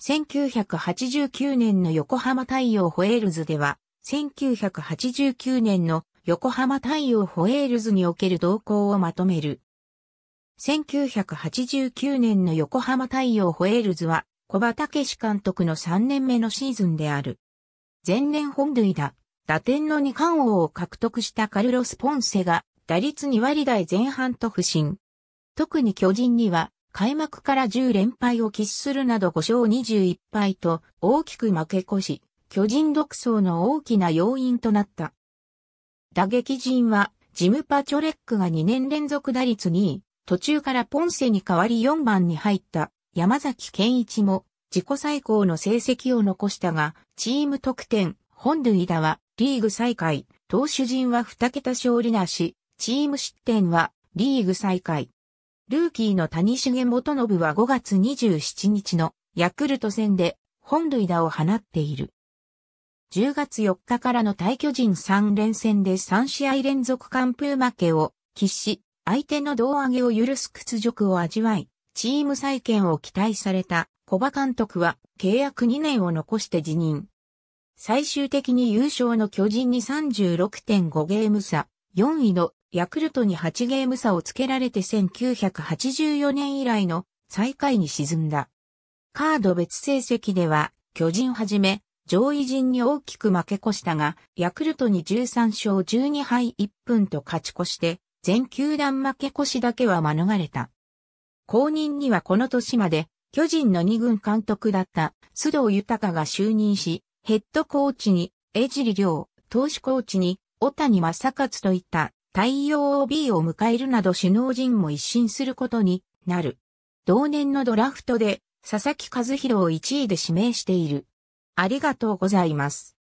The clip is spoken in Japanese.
1989年の横浜太陽ホエールズでは、1989年の横浜太陽ホエールズにおける動向をまとめる。1989年の横浜太陽ホエールズは、小葉武史監督の3年目のシーズンである。前年本塁打、打点の二冠王を獲得したカルロス・ポンセが、打率2割台前半と不振。特に巨人には、開幕から10連敗を喫するなど5勝21敗と大きく負け越し、巨人独走の大きな要因となった。打撃陣は、ジム・パチョレックが2年連続打率2位、途中からポンセに代わり4番に入った山崎健一も自己最高の成績を残したが、チーム得点、本塁打はリーグ最下位、投手陣は2桁勝利なし、チーム失点はリーグ最下位。ルーキーの谷重元信は5月27日のヤクルト戦で本塁打を放っている。10月4日からの対巨人3連戦で3試合連続完封負けを喫し、相手の胴上げを許す屈辱を味わい、チーム再建を期待された小葉監督は契約2年を残して辞任。最終的に優勝の巨人に36.5ゲーム差、4位のヤクルトに8ゲーム差をつけられて1984年以来の最下位に沈んだ。カード別成績では、巨人はじめ、上位陣に大きく負け越したが、ヤクルトに13勝12敗1分と勝ち越して、全球団負け越しだけは免れた。後任にはこの年まで、巨人の二軍監督だった須藤豊が就任し、ヘッドコーチに江尻亮、投手コーチに小谷正勝といった太陽 OB を迎えるなど首脳陣も一新することになる。同年のドラフトで佐々木和弘を1位で指名している。ありがとうございます。